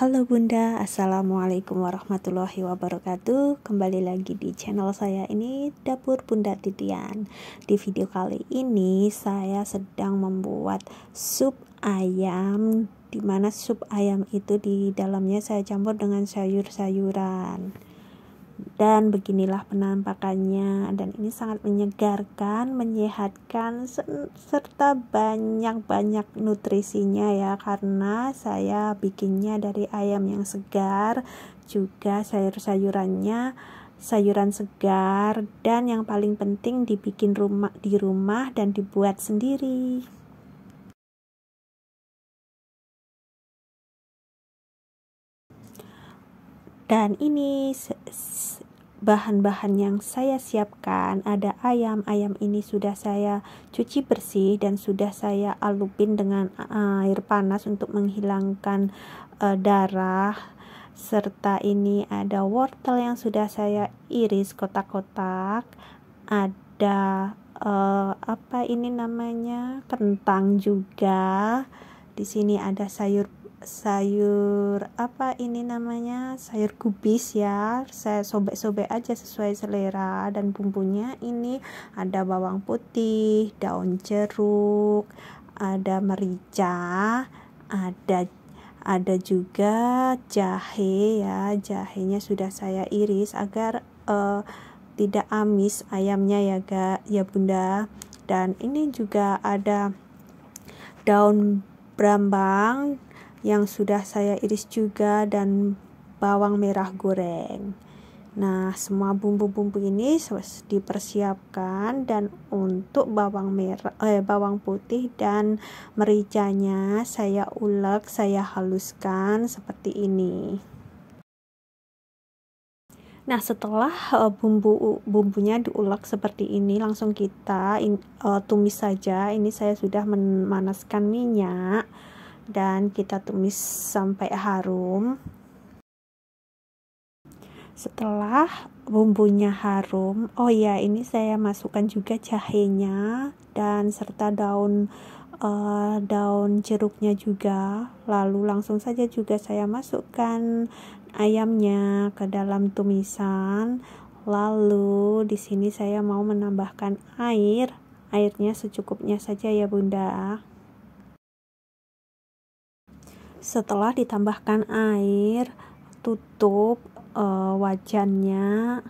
Halo Bunda, Assalamualaikum warahmatullahi wabarakatuh Kembali lagi di channel saya ini Dapur Bunda Titian Di video kali ini saya sedang membuat sup ayam Dimana sup ayam itu di dalamnya saya campur dengan sayur-sayuran dan beginilah penampakannya dan ini sangat menyegarkan, menyehatkan serta banyak-banyak nutrisinya ya karena saya bikinnya dari ayam yang segar, juga sayur-sayurannya sayuran segar dan yang paling penting dibikin rumah di rumah dan dibuat sendiri. Dan ini bahan-bahan yang saya siapkan ada ayam ayam ini sudah saya cuci bersih dan sudah saya alupin dengan eh, air panas untuk menghilangkan uh, darah serta ini ada wortel yang sudah saya iris kotak-kotak ada uh, apa ini namanya kentang juga di sini ada sayur sayur apa ini namanya sayur kubis ya saya sobek-sobek aja sesuai selera dan bumbunya ini ada bawang putih daun jeruk ada merica ada ada juga jahe ya jahenya sudah saya iris agar uh, tidak amis ayamnya ya ga ya bunda dan ini juga ada daun brambang yang sudah saya iris juga dan bawang merah goreng. Nah, semua bumbu-bumbu ini dipersiapkan dan untuk bawang merah eh bawang putih dan mericanya saya ulek, saya haluskan seperti ini. Nah, setelah uh, bumbu bumbunya diulek seperti ini, langsung kita in, uh, tumis saja. Ini saya sudah memanaskan minyak dan kita tumis sampai harum. Setelah bumbunya harum, oh ya ini saya masukkan juga jahenya dan serta daun uh, daun jeruknya juga. Lalu langsung saja juga saya masukkan ayamnya ke dalam tumisan. Lalu di sini saya mau menambahkan air. Airnya secukupnya saja ya Bunda. Setelah ditambahkan air, tutup e, wajannya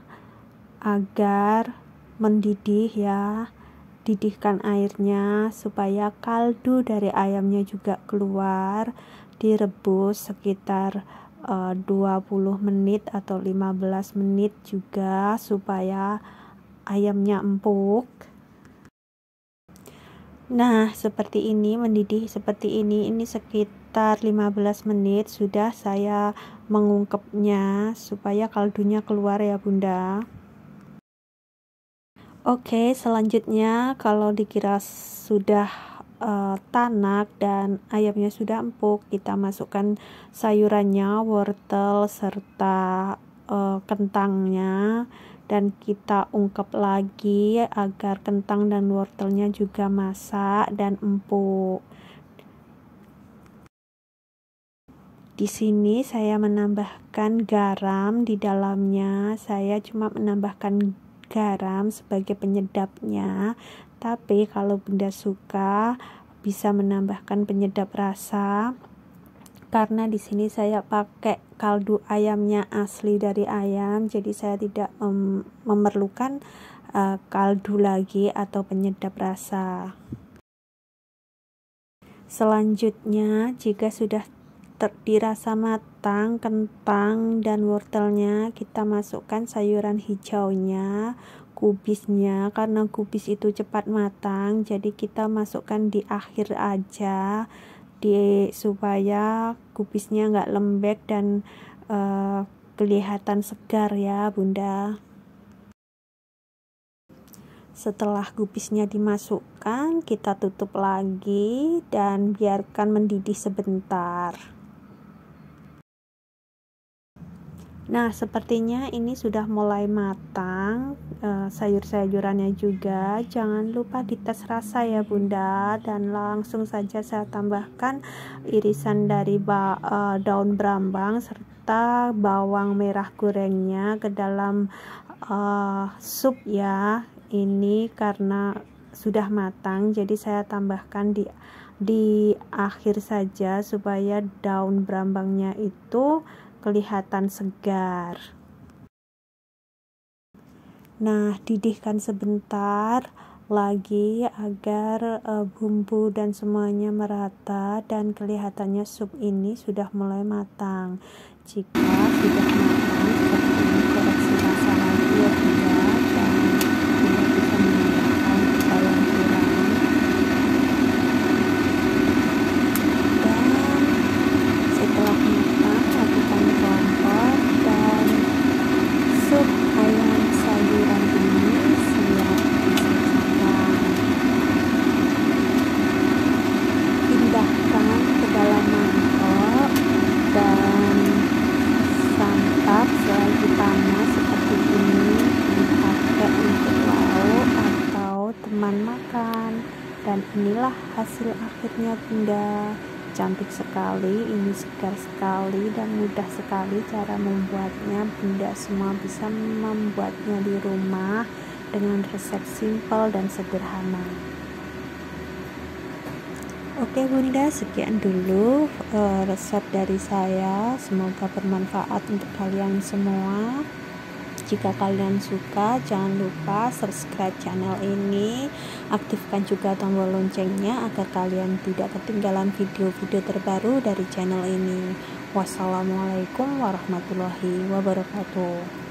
agar mendidih ya. Didihkan airnya supaya kaldu dari ayamnya juga keluar. Direbus sekitar 20 eh, menit atau 15 menit juga supaya ayamnya empuk Nah, seperti ini mendidih seperti ini. Ini sekitar 15 menit sudah saya mengungkepnya supaya kaldunya keluar ya, Bunda. Oke, selanjutnya kalau dikira sudah uh, tanak dan ayamnya sudah empuk, kita masukkan sayurannya, wortel serta uh, kentangnya dan kita ungkep lagi agar kentang dan wortelnya juga masak dan empuk. Di sini saya menambahkan garam di dalamnya. Saya cuma menambahkan garam sebagai penyedapnya. Tapi kalau Bunda suka bisa menambahkan penyedap rasa karena di sini saya pakai kaldu ayamnya asli dari ayam jadi saya tidak um, memerlukan uh, kaldu lagi atau penyedap rasa selanjutnya jika sudah dirasa matang kentang dan wortelnya kita masukkan sayuran hijaunya kubisnya karena kubis itu cepat matang jadi kita masukkan di akhir aja di supaya kubisnya nggak lembek dan uh, kelihatan segar ya bunda setelah kubisnya dimasukkan kita tutup lagi dan biarkan mendidih sebentar Nah, sepertinya ini sudah mulai matang eh, sayur-sayurannya juga. Jangan lupa dites rasa ya, Bunda. Dan langsung saja saya tambahkan irisan dari eh, daun brambang serta bawang merah gorengnya ke dalam uh, sup ya. Ini karena sudah matang, jadi saya tambahkan di di akhir saja supaya daun brambangnya itu kelihatan segar. Nah, didihkan sebentar lagi agar e, bumbu dan semuanya merata dan kelihatannya sup ini sudah mulai matang. Jika sudah dan inilah hasil akhirnya bunda cantik sekali ini segar sekali dan mudah sekali cara membuatnya bunda semua bisa membuatnya di rumah dengan resep simple dan sederhana Oke bunda sekian dulu uh, resep dari saya semoga bermanfaat untuk kalian semua jika kalian suka jangan lupa subscribe channel ini Aktifkan juga tombol loncengnya agar kalian tidak ketinggalan video-video terbaru dari channel ini. Wassalamualaikum warahmatullahi wabarakatuh.